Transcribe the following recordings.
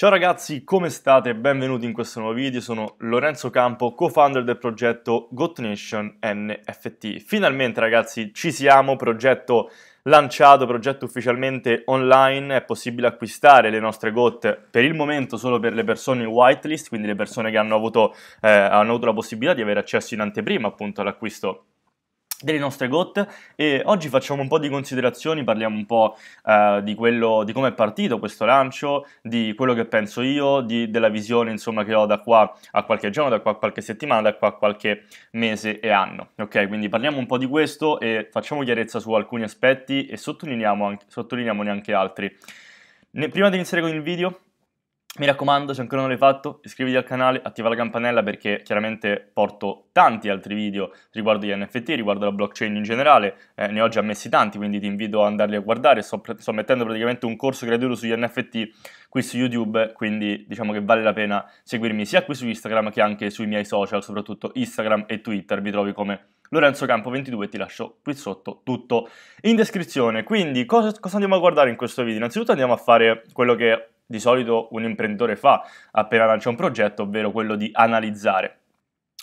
Ciao ragazzi, come state? Benvenuti in questo nuovo video, sono Lorenzo Campo, co-founder del progetto GotNation NFT. Finalmente ragazzi ci siamo, progetto lanciato, progetto ufficialmente online, è possibile acquistare le nostre GOT per il momento solo per le persone in whitelist, quindi le persone che hanno avuto, eh, hanno avuto la possibilità di avere accesso in anteprima appunto all'acquisto delle nostre gotte e oggi facciamo un po' di considerazioni, parliamo un po' eh, di, quello, di come è partito questo lancio, di quello che penso io, di, della visione insomma che ho da qua a qualche giorno, da qua a qualche settimana, da qua a qualche mese e anno. Ok, quindi parliamo un po' di questo e facciamo chiarezza su alcuni aspetti e sottolineiamo anche, sottolineiamone anche altri. Ne, prima di iniziare con il video mi raccomando, se ancora non l'hai fatto, iscriviti al canale, attiva la campanella perché chiaramente porto tanti altri video riguardo gli NFT, riguardo la blockchain in generale, eh, ne ho già messi tanti, quindi ti invito ad andarli a guardare, sto, sto mettendo praticamente un corso gratuito sugli NFT qui su YouTube, quindi diciamo che vale la pena seguirmi sia qui su Instagram che anche sui miei social, soprattutto Instagram e Twitter, vi trovi come Lorenzo Campo 22 ti lascio qui sotto tutto in descrizione. Quindi cosa, cosa andiamo a guardare in questo video? Innanzitutto andiamo a fare quello che di solito un imprenditore fa appena lancia un progetto, ovvero quello di analizzare.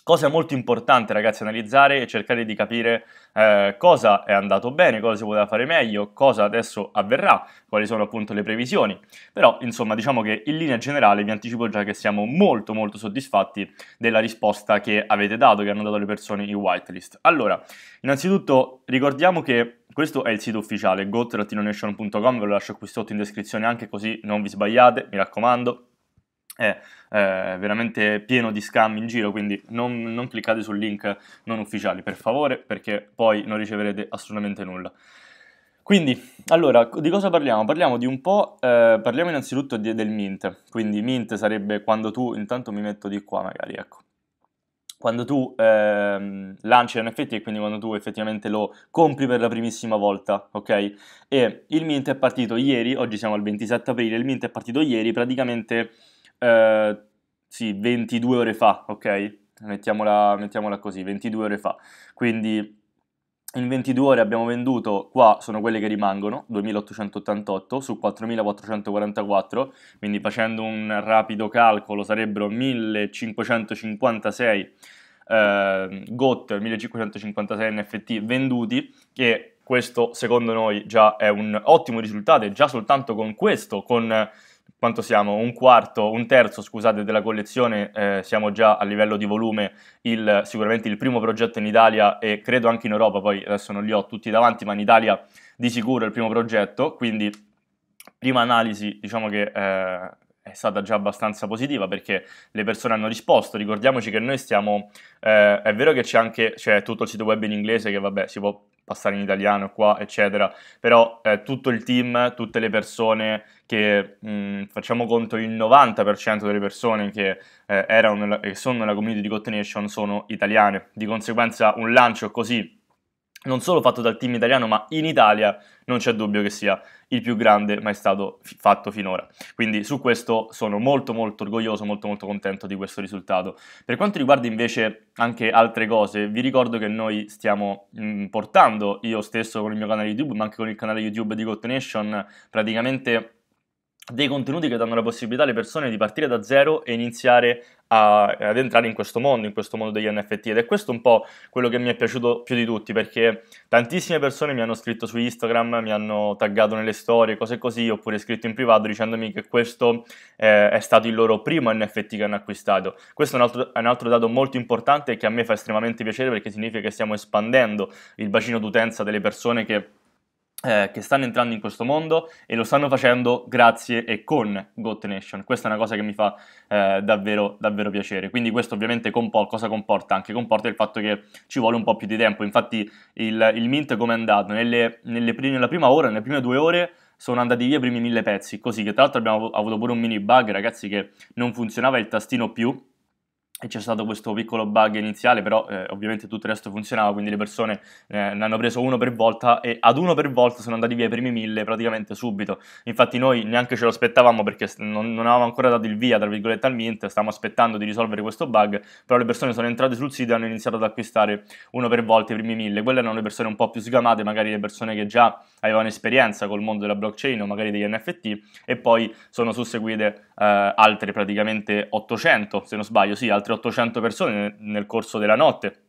Cosa molto importante ragazzi analizzare e cercare di capire eh, cosa è andato bene, cosa si poteva fare meglio, cosa adesso avverrà, quali sono appunto le previsioni. Però insomma diciamo che in linea generale vi anticipo già che siamo molto molto soddisfatti della risposta che avete dato, che hanno dato le persone in whitelist. Allora, innanzitutto ricordiamo che questo è il sito ufficiale go-nation.com, ve lo lascio qui sotto in descrizione anche così non vi sbagliate, mi raccomando. È eh, veramente pieno di scam in giro, quindi non, non cliccate su link non ufficiali per favore perché poi non riceverete assolutamente nulla. Quindi, allora, di cosa parliamo? Parliamo di un po', eh, parliamo innanzitutto di, del Mint, quindi Mint sarebbe quando tu, intanto mi metto di qua magari, ecco, quando tu ehm, lanci NFT e quindi quando tu effettivamente lo compri per la primissima volta, ok? E il mint è partito ieri, oggi siamo al 27 aprile, il mint è partito ieri praticamente, eh, sì, 22 ore fa, ok? Mettiamola, mettiamola, così, 22 ore fa. Quindi in 22 ore abbiamo venduto, qua sono quelle che rimangono, 2888 su 4444, quindi facendo un rapido calcolo sarebbero 1556 eh, GOT, 1556 NFT venduti, che questo secondo noi già è un ottimo risultato e già soltanto con questo, con quanto siamo? Un quarto, un terzo, scusate, della collezione, eh, siamo già a livello di volume il, sicuramente il primo progetto in Italia e credo anche in Europa, poi adesso non li ho tutti davanti, ma in Italia di sicuro è il primo progetto, quindi prima analisi diciamo che eh, è stata già abbastanza positiva perché le persone hanno risposto, ricordiamoci che noi stiamo, eh, è vero che c'è anche, c'è tutto il sito web in inglese che vabbè si può passare in italiano qua, eccetera, però eh, tutto il team, tutte le persone che mh, mm, facciamo conto il 90% delle persone che eh, erano nella, sono nella community di Cotton Nation sono italiane, di conseguenza un lancio così non solo fatto dal team italiano, ma in Italia non c'è dubbio che sia il più grande mai stato f- fatto finora. Quindi su questo sono molto molto orgoglioso, molto molto contento di questo risultato. Per quanto riguarda invece anche altre cose, vi ricordo che noi stiamo mh, mm, portando io stesso con il mio canale YouTube, ma anche con il canale YouTube di Cottenation, praticamente dei contenuti che danno la possibilità alle persone di partire da zero e iniziare a, ad entrare in questo mondo, in questo mondo degli NFT ed è questo un po' quello che mi è piaciuto più di tutti perché tantissime persone mi hanno scritto su Instagram, mi hanno taggato nelle storie, cose così, oppure scritto in privato dicendomi che questo eh, è stato il loro primo NFT che hanno acquistato. Questo è un, altro, è un altro dato molto importante che a me fa estremamente piacere perché significa che stiamo espandendo il bacino d'utenza delle persone che eh, che stanno entrando in questo mondo e lo stanno facendo grazie e con Goat Questa è una cosa che mi fa eh, davvero, davvero piacere. Quindi questo ovviamente compo- cosa comporta? Anche comporta il fatto che ci vuole un po' più di tempo. Infatti il, il Mint come è andato? Nelle, nelle, nella prima ora, nelle prime due ore sono andati via i primi mille pezzi, così che tra l'altro abbiamo avuto pure un mini bug, ragazzi, che non funzionava il tastino più, e c'è stato questo piccolo bug iniziale, però eh, ovviamente tutto il resto funzionava, quindi le persone eh, ne hanno preso uno per volta e ad uno per volta sono andati via i primi mille praticamente subito. Infatti noi neanche ce lo aspettavamo perché non, non avevamo ancora dato il via, tra virgolette, al Mint, stavamo aspettando di risolvere questo bug, però le persone sono entrate sul sito e hanno iniziato ad acquistare uno per volta i primi mille. Quelle erano le persone un po' più sgamate, magari le persone che già avevano esperienza col mondo della blockchain o magari degli NFT e poi sono susseguite eh, altre praticamente 800, se non sbaglio, sì, altre altre 800 persone nel corso della notte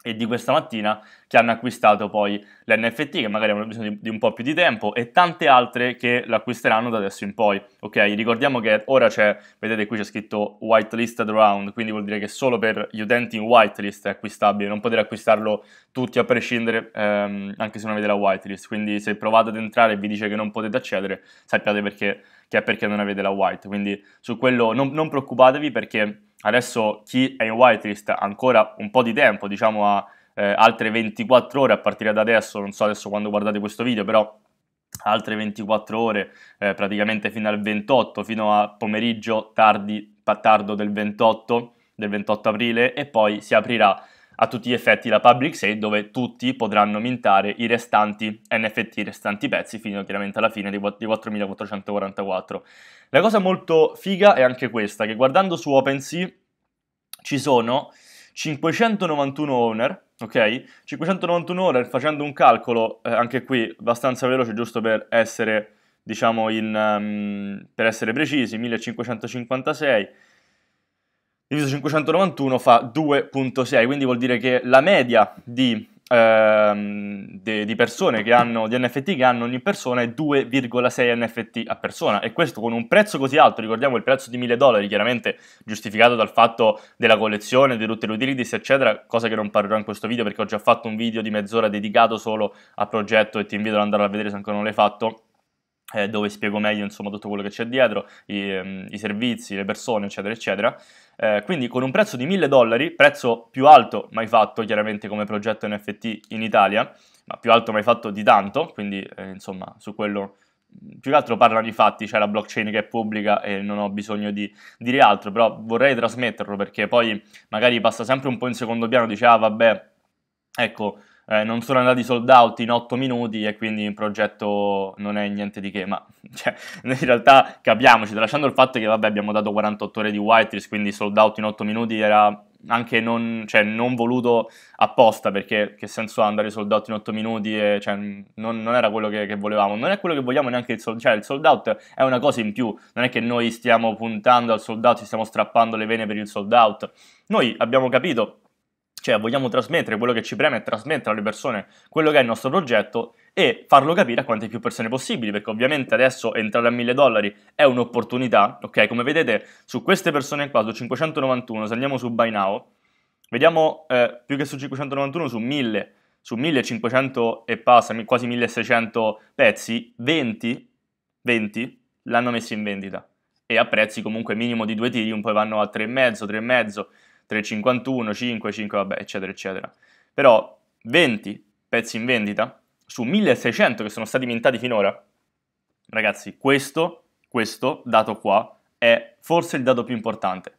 e di questa mattina che hanno acquistato poi l'NFT che magari hanno bisogno di, un po' più di tempo e tante altre che l'acquisteranno da adesso in poi. Ok, ricordiamo che ora c'è, vedete qui c'è scritto whitelisted round, quindi vuol dire che solo per gli utenti in whitelist è acquistabile, non potete acquistarlo tutti a prescindere ehm, anche se non avete la whitelist, quindi se provate ad entrare e vi dice che non potete accedere, sappiate perché, che è perché non avete la white, quindi su quello non, non preoccupatevi perché Adesso chi è in whitelist ha ancora un po' di tempo, diciamo a eh, altre 24 ore a partire da adesso, non so adesso quando guardate questo video, però altre 24 ore, eh, praticamente fino al 28, fino a pomeriggio tardi, tardo del 28, del 28 aprile e poi si aprirà a tutti gli effetti la public sale dove tutti potranno mintare i restanti NFT, i restanti pezzi fino chiaramente alla fine di 4444. La cosa molto figa è anche questa, che guardando su OpenSea ci sono 591 owner, ok? 591 owner facendo un calcolo, eh, anche qui abbastanza veloce giusto per essere, diciamo, in, um, per essere precisi, 1556 diviso 591 fa 2.6, quindi vuol dire che la media di, ehm, de, di persone che hanno, di NFT che hanno ogni persona è 2,6 NFT a persona e questo con un prezzo così alto, ricordiamo il prezzo di 1000 dollari, chiaramente giustificato dal fatto della collezione, di tutte le utilities eccetera, cosa che non parlerò in questo video perché ho già fatto un video di mezz'ora dedicato solo al progetto e ti invito ad andare a vedere se ancora non l'hai fatto eh, dove spiego meglio insomma tutto quello che c'è dietro, i, mm, i servizi, le persone, eccetera, eccetera. Eh, quindi con un prezzo di 1000 dollari, prezzo più alto mai fatto chiaramente come progetto NFT in Italia, ma più alto mai fatto di tanto, quindi eh, insomma su quello mm, più che altro parlano i fatti, c'è cioè la blockchain che è pubblica e non ho bisogno di dire altro, però vorrei trasmetterlo perché poi magari passa sempre un po' in secondo piano, dice ah vabbè, ecco eh, non sono andati sold out in 8 minuti e quindi il progetto non è niente di che, ma cioè, in realtà capiamoci, tralasciando il fatto che vabbè abbiamo dato 48 ore di whitelist, quindi sold out in 8 minuti era anche non, cioè, non voluto apposta perché che senso ha andare sold out in 8 minuti e, cioè, non, non, era quello che, che, volevamo non è quello che vogliamo neanche il sold, cioè, il sold out è una cosa in più non è che noi stiamo puntando al sold out ci stiamo strappando le vene per il sold out noi abbiamo capito cioè vogliamo trasmettere, quello che ci preme è trasmettere alle persone quello che è il nostro progetto e farlo capire a quante più persone possibili, perché ovviamente adesso entrare a 1000 dollari è un'opportunità, ok? Come vedete su queste persone qua, su 591, se andiamo su Buy Now, vediamo eh, più che su 591, su 1000, su 1500 e passa, quasi 1600 pezzi, 20, 20 l'hanno messo in vendita e a prezzi comunque minimo di 2 un po' vanno a 3,5, 3,5 3,51, 5, 5, vabbè, eccetera, eccetera. Però 20 pezzi in vendita su 1600 che sono stati inventati finora, ragazzi, questo, questo dato qua è forse il dato più importante.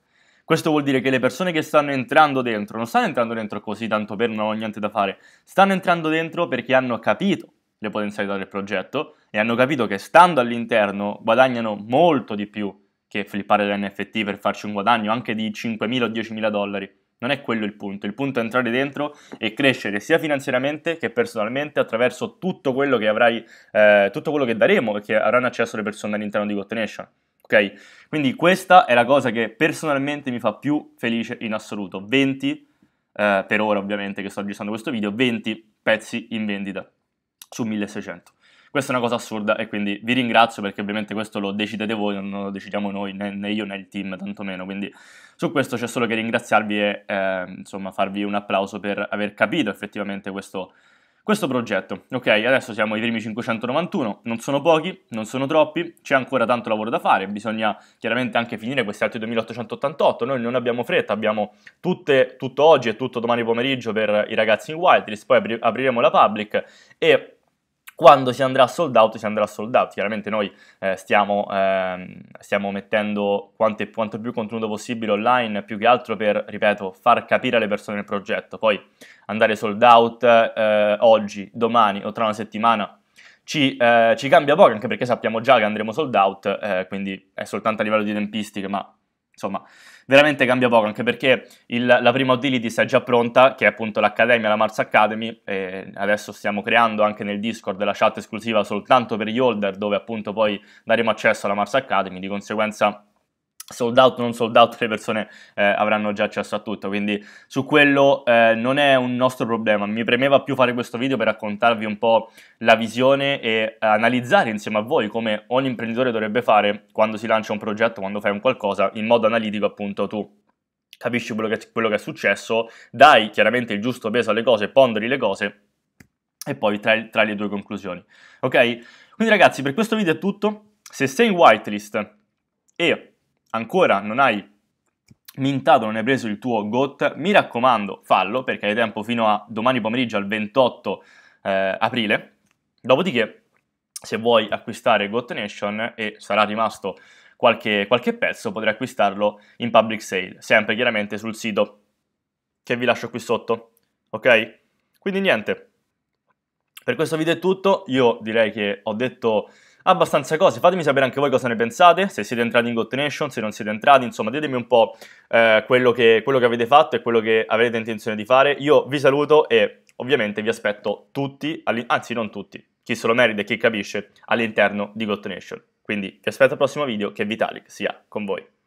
Questo vuol dire che le persone che stanno entrando dentro, non stanno entrando dentro così tanto per non ho niente da fare, stanno entrando dentro perché hanno capito le potenzialità del progetto e hanno capito che stando all'interno guadagnano molto di più che flippare l'NFT per farci un guadagno anche di 5.000 o 10.000 dollari. Non è quello il punto, il punto è entrare dentro e crescere sia finanziariamente che personalmente attraverso tutto quello che avrai, eh, tutto quello che daremo e che avranno accesso le persone all'interno di Got Nation. Ok? Quindi questa è la cosa che personalmente mi fa più felice in assoluto. 20, eh, per ora ovviamente che sto registrando questo video, 20 pezzi in vendita su 1600. Questa è una cosa assurda e quindi vi ringrazio perché ovviamente questo lo decidete voi, non lo decidiamo noi, né, né io né il team tantomeno, quindi su questo c'è solo che ringraziarvi e eh, insomma farvi un applauso per aver capito effettivamente questo, questo progetto. Ok, adesso siamo i primi 591, non sono pochi, non sono troppi, c'è ancora tanto lavoro da fare, bisogna chiaramente anche finire questi altri 2888, noi non abbiamo fretta, abbiamo tutte, tutto oggi e tutto domani pomeriggio per i ragazzi in Wildlist, poi apri- apriremo la public e quando si andrà sold out si andrà sold out, chiaramente noi eh, stiamo, ehm, stiamo, mettendo quante, quanto più contenuto possibile online, più che altro per, ripeto, far capire alle persone il progetto, poi andare sold out eh, oggi, domani o tra una settimana ci, eh, ci, cambia poco, anche perché sappiamo già che andremo sold out, eh, quindi è soltanto a livello di tempistiche, ma insomma, veramente cambia poco, anche perché il, la prima utility si è già pronta, che è appunto l'Accademia, la Mars Academy, adesso stiamo creando anche nel Discord la chat esclusiva soltanto per gli holder, dove appunto poi daremo accesso alla Mars Academy, di conseguenza sold out non sold out le persone eh, avranno già accesso a tutto quindi su quello eh, non è un nostro problema mi premeva più fare questo video per raccontarvi un po' la visione e analizzare insieme a voi come ogni imprenditore dovrebbe fare quando si lancia un progetto quando fai un qualcosa in modo analitico appunto tu capisci quello che, quello che è successo dai chiaramente il giusto peso alle cose ponderi le cose e poi tra, trai le tue conclusioni ok quindi ragazzi per questo video è tutto se sei in whitelist e ancora non hai mintato, non hai preso il tuo GOT, mi raccomando, fallo perché hai tempo fino a domani pomeriggio al 28 eh, aprile. Dopodiché, se vuoi acquistare GOT Nation e sarà rimasto qualche, qualche pezzo, potrai acquistarlo in public sale, sempre chiaramente sul sito che vi lascio qui sotto. Ok? Quindi niente. Per questo video è tutto, io direi che ho detto abbastanza cose. Fatemi sapere anche voi cosa ne pensate, se siete entrati in God Nation, se non siete entrati, insomma ditemi un po' eh, quello, che, quello che avete fatto e quello che avete intenzione di fare. Io vi saluto e ovviamente vi aspetto tutti, anzi non tutti, chi se lo merita e chi capisce, all'interno di God Nation. Quindi vi aspetto al prossimo video che Vitalik sia con voi.